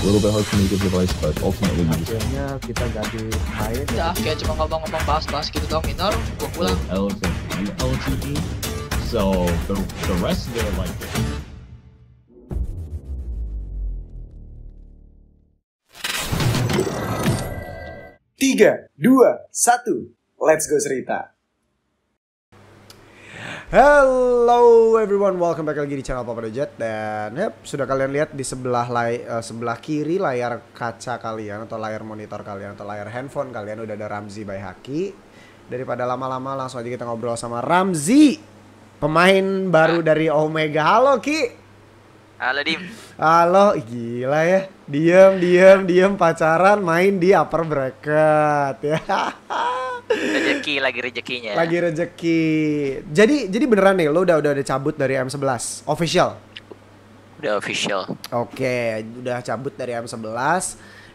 a little bit hard for but ultimately Akhirnya kita ganti main. Ya, kayak cuma ngomong-ngomong bahas-bahas gitu dong, minor, pulang. E. E. so the, the rest of their life. Tiga, dua, satu, let's go cerita. Hello everyone, welcome back lagi di channel Papa Dojet dan yep, sudah kalian lihat di sebelah lay, uh, eh, sebelah kiri layar kaca kalian atau layar monitor kalian atau layar handphone kalian udah ada Ramzi by Haki. Daripada lama-lama langsung aja kita ngobrol sama Ramzi, pemain baru ah. dari Omega. Halo Ki. Halo Dim. Halo, gila ya. Diem, diem, diem pacaran main di upper bracket ya rezeki, lagi rezekinya. Lagi rezeki. Jadi jadi beneran nih lo udah udah ada cabut dari M11 official. Udah official. Oke, okay, udah cabut dari M11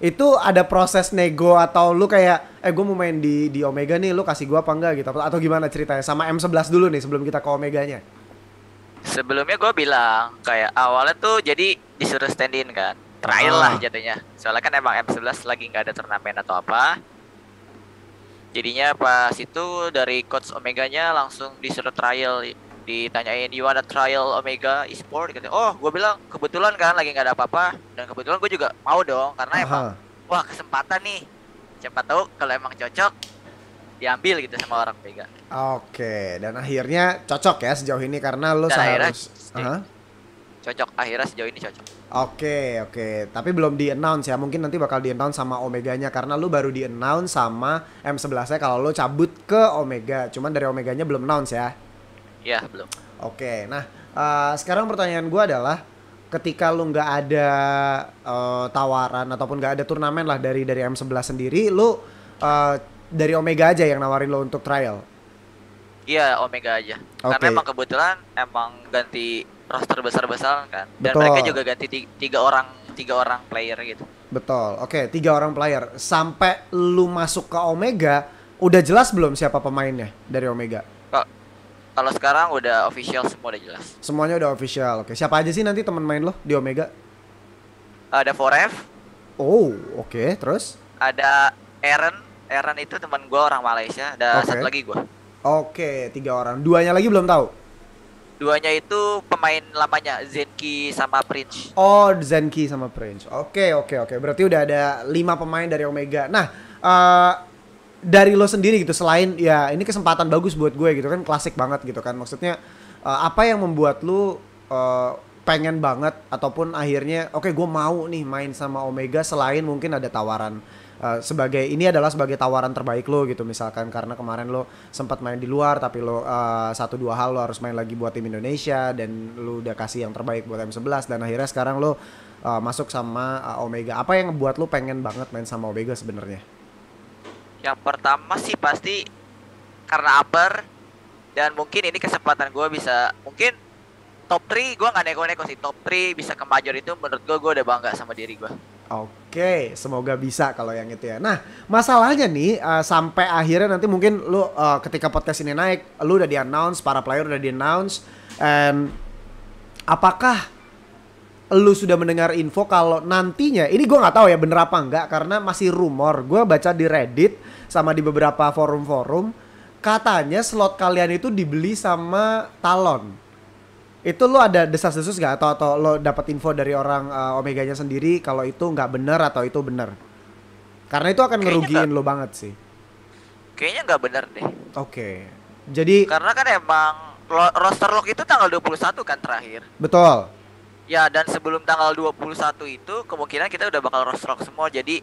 itu ada proses nego atau lu kayak eh gue mau main di di Omega nih lu kasih gua apa enggak gitu atau gimana ceritanya sama M11 dulu nih sebelum kita ke Omeganya sebelumnya gue bilang kayak awalnya tuh jadi disuruh stand kan trial lah ah. jadinya soalnya kan emang M11 lagi nggak ada turnamen atau apa jadinya pas itu dari coach Omeganya langsung disuruh trial ditanyain you wanna trial Omega e-sport gitu oh gue bilang kebetulan kan lagi nggak ada apa-apa dan kebetulan gue juga mau dong karena Aha. emang wah kesempatan nih siapa tahu kalau emang cocok diambil gitu sama orang Omega oke dan akhirnya cocok ya sejauh ini karena lo dan seharus uh -huh. cocok akhirnya sejauh ini cocok Oke, okay, oke. Okay. Tapi belum di-announce ya. Mungkin nanti bakal di-announce sama Omeganya karena lu baru di-announce sama M11 nya kalau lu cabut ke Omega. Cuman dari Omeganya belum announce ya. Ya, belum. Oke. Okay, nah, uh, sekarang pertanyaan gua adalah ketika lu nggak ada uh, tawaran ataupun nggak ada turnamen lah dari dari M11 sendiri, lu uh, dari Omega aja yang nawarin lo untuk trial. Iya, Omega aja. Okay. Karena emang kebetulan emang ganti roster besar-besar kan dan Betul. mereka juga ganti tiga, orang tiga orang player gitu betul oke okay, tiga orang player sampai lu masuk ke Omega udah jelas belum siapa pemainnya dari Omega kalau sekarang udah official semua udah jelas semuanya udah official oke okay. siapa aja sih nanti teman main lo di Omega ada Forev oh oke okay. terus ada Aaron Aaron itu teman gue orang Malaysia ada okay. satu lagi gue oke okay, tiga orang duanya lagi belum tahu Duanya itu pemain lamanya Zenki sama Prince. Oh, Zenki sama Prince. Oke, okay, oke, okay, oke. Okay. Berarti udah ada lima pemain dari Omega. Nah, uh, dari lo sendiri gitu selain ya ini kesempatan bagus buat gue gitu kan klasik banget gitu kan. Maksudnya uh, apa yang membuat lu uh, pengen banget ataupun akhirnya oke okay, gue mau nih main sama Omega selain mungkin ada tawaran Eh, sebagai ini adalah sebagai tawaran terbaik lo gitu misalkan karena kemarin lo sempat main di luar tapi lo uh, satu dua hal lo harus main lagi buat tim Indonesia dan lo udah kasih yang terbaik buat M11 dan akhirnya sekarang lo uh, masuk sama uh, Omega. Apa yang buat lo pengen banget main sama Omega sebenarnya? Yang pertama sih pasti karena upper dan mungkin ini kesempatan gue bisa mungkin top 3 gue nggak neko-neko sih top 3 bisa ke major itu menurut gue gue udah bangga sama diri gue Oke, semoga bisa kalau yang itu ya. Nah, masalahnya nih uh, sampai akhirnya nanti mungkin lu uh, ketika podcast ini naik, lu udah di-announce, para player udah di-announce and apakah lu sudah mendengar info kalau nantinya ini gue nggak tahu ya bener apa enggak karena masih rumor gue baca di reddit sama di beberapa forum-forum katanya slot kalian itu dibeli sama talon itu lo ada desas-desus gak atau atau lo dapat info dari orang uh, omeganya sendiri kalau itu nggak bener atau itu bener karena itu akan ngerugiin lo banget sih kayaknya nggak bener deh oke okay. jadi karena kan emang lo, roster lock itu tanggal 21 kan terakhir betul ya dan sebelum tanggal 21 itu kemungkinan kita udah bakal roster lock semua jadi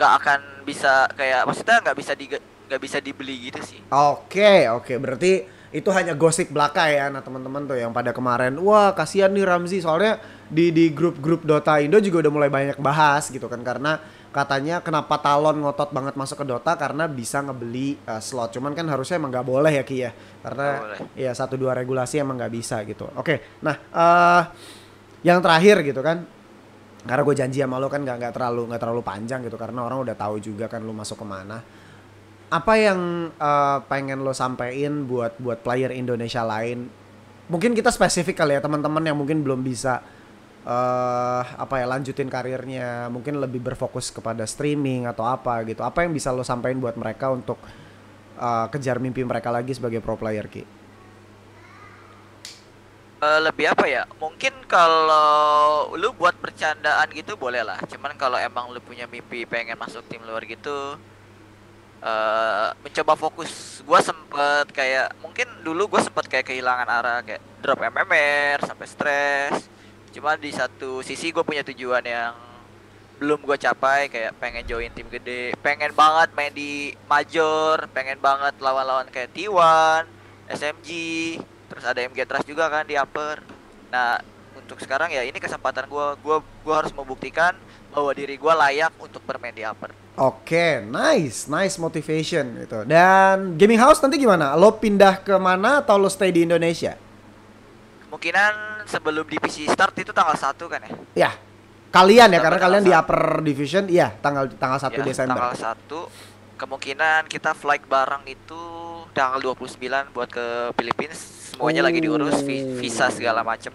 nggak akan bisa kayak maksudnya nggak bisa di nggak bisa dibeli gitu sih oke okay, oke okay. berarti itu hanya gosip belaka ya nah teman-teman tuh yang pada kemarin wah kasihan nih Ramzi soalnya di di grup-grup Dota Indo juga udah mulai banyak bahas gitu kan karena katanya kenapa Talon ngotot banget masuk ke Dota karena bisa ngebeli uh, slot cuman kan harusnya emang nggak boleh ya Ki ya karena ya satu dua regulasi emang nggak bisa gitu oke nah uh, yang terakhir gitu kan karena gue janji sama lo kan nggak nggak terlalu nggak terlalu panjang gitu karena orang udah tahu juga kan lo masuk kemana apa yang uh, pengen lo sampein buat buat player Indonesia lain? Mungkin kita spesifik kali ya teman-teman yang mungkin belum bisa uh, apa ya lanjutin karirnya, mungkin lebih berfokus kepada streaming atau apa gitu. Apa yang bisa lo sampein buat mereka untuk uh, kejar mimpi mereka lagi sebagai pro player ki? Uh, lebih apa ya? Mungkin kalau lu buat bercandaan gitu boleh lah. Cuman kalau emang lu punya mimpi pengen masuk tim luar gitu, uh, mencoba fokus gue sempet kayak mungkin dulu gue sempet kayak kehilangan arah kayak drop MMR sampai stres cuma di satu sisi gue punya tujuan yang belum gue capai kayak pengen join tim gede pengen banget main di major pengen banget lawan-lawan kayak T1 SMG terus ada MG Trust juga kan di upper nah untuk sekarang ya ini kesempatan gue gue gue harus membuktikan bahwa diri gue layak untuk bermain di upper oke okay, nice nice motivation gitu dan gaming house nanti gimana lo pindah ke mana atau lo stay di Indonesia kemungkinan sebelum divisi start itu tanggal satu kan ya ya kalian ya karena kalian 1. di upper division ya tanggal tanggal satu ya, Desember tanggal satu. kemungkinan kita flight bareng itu tanggal 29 buat ke Philippines semuanya oh. lagi diurus visa segala macem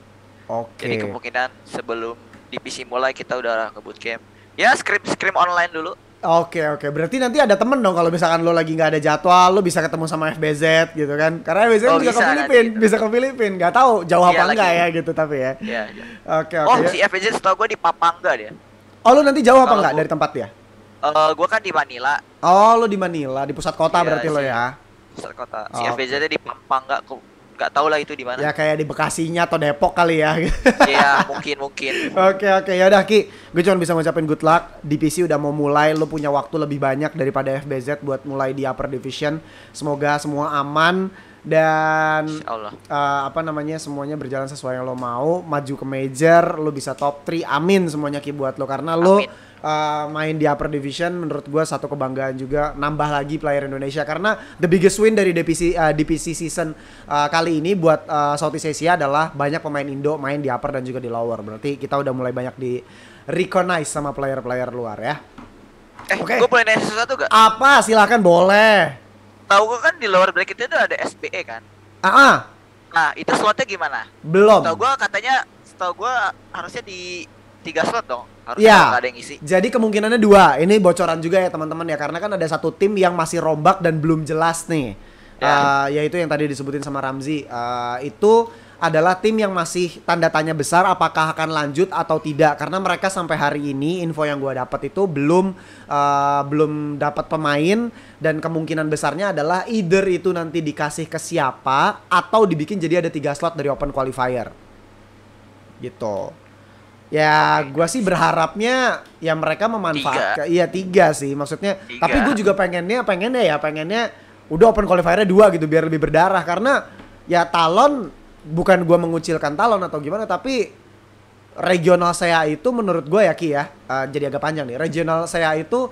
Oke. Okay. Jadi kemungkinan sebelum divisi mulai kita udah ke bootcamp. Ya scrim scrim online dulu. Oke okay, oke, okay. berarti nanti ada temen dong kalau misalkan lo lagi nggak ada jadwal, lo bisa ketemu sama FBZ gitu kan? Karena FBZ oh, kan juga bisa, ke filipina gitu. bisa ke filipina Gak tahu jauh apa iya, enggak ya gitu tapi ya. Iya. iya. Oke oke. Okay, oh ya. si FBZ setahu gue di Papangga dia. Oh lo nanti jauh apa enggak dari tempat dia? Uh, eh, gue kan di Manila. Oh lo di Manila, di pusat kota iya, berarti si, lo ya? Pusat kota. Si oh. FBZ di Papangga nggak tahu lah itu di mana. Ya kayak di Bekasinya atau Depok kali ya. Iya mungkin mungkin. Oke oke ya udah Ki, gue cuma bisa ngucapin good luck. Di udah mau mulai, lu punya waktu lebih banyak daripada FBZ buat mulai di upper division. Semoga semua aman dan uh, apa namanya semuanya berjalan sesuai yang lo mau maju ke major lo bisa top 3 amin semuanya ki buat lo karena lo uh, main di upper division menurut gue satu kebanggaan juga nambah lagi player Indonesia karena the biggest win dari DPC uh, DPC season uh, kali ini buat uh, Southeast Asia adalah banyak pemain Indo main di upper dan juga di lower berarti kita udah mulai banyak di recognize sama player-player luar ya Eh, okay. gue boleh nanya sesuatu gak? Apa? Silahkan boleh tahu gue kan di lower bracket itu ada SBE kan ah, -huh. Ah. nah itu slotnya gimana belum tahu gue katanya tahu gue harusnya di tiga slot dong harusnya ya. ada yang isi jadi kemungkinannya dua ini bocoran juga ya teman-teman ya karena kan ada satu tim yang masih rombak dan belum jelas nih ya. uh, yaitu yang tadi disebutin sama Ramzi uh, itu adalah tim yang masih tanda tanya besar apakah akan lanjut atau tidak karena mereka sampai hari ini info yang gue dapat itu belum uh, belum dapat pemain dan kemungkinan besarnya adalah either itu nanti dikasih ke siapa atau dibikin jadi ada tiga slot dari open qualifier gitu ya gue sih berharapnya ya mereka memanfaatkan iya tiga sih maksudnya tiga. tapi gue juga pengennya pengennya ya pengennya udah open qualifiernya dua gitu biar lebih berdarah karena ya talon bukan gue mengucilkan Talon atau gimana tapi regional saya itu menurut gue ya Ki ya uh, jadi agak panjang nih regional saya itu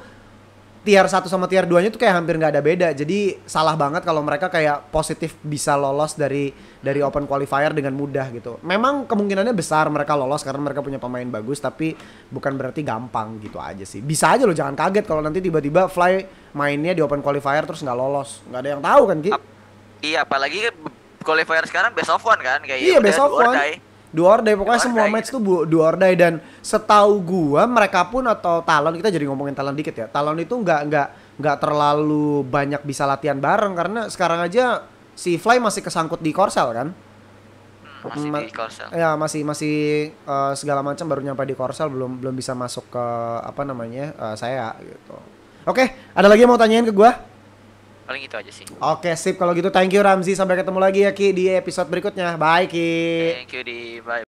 tier 1 sama tier 2 nya tuh kayak hampir nggak ada beda jadi salah banget kalau mereka kayak positif bisa lolos dari dari open qualifier dengan mudah gitu memang kemungkinannya besar mereka lolos karena mereka punya pemain bagus tapi bukan berarti gampang gitu aja sih bisa aja lo jangan kaget kalau nanti tiba-tiba fly mainnya di open qualifier terus nggak lolos nggak ada yang tahu kan Ki Iya, apalagi kan qualifier sekarang best of one kan kayak Iya, best of one. Die. or pokoknya semua match gitu. tuh dua or die dan setahu gua mereka pun atau Talon kita jadi ngomongin Talon dikit ya. Talon itu nggak nggak nggak terlalu banyak bisa latihan bareng karena sekarang aja si Fly masih kesangkut di Korsel kan? Hmm, masih di Korsel. Ya, masih masih uh, segala macam baru nyampe di Korsel belum belum bisa masuk ke apa namanya? Uh, saya gitu. Oke, okay, ada lagi yang mau tanyain ke gua? paling itu aja sih oke sip kalau gitu thank you Ramzi sampai ketemu lagi ya Ki di episode berikutnya bye Ki thank you di bye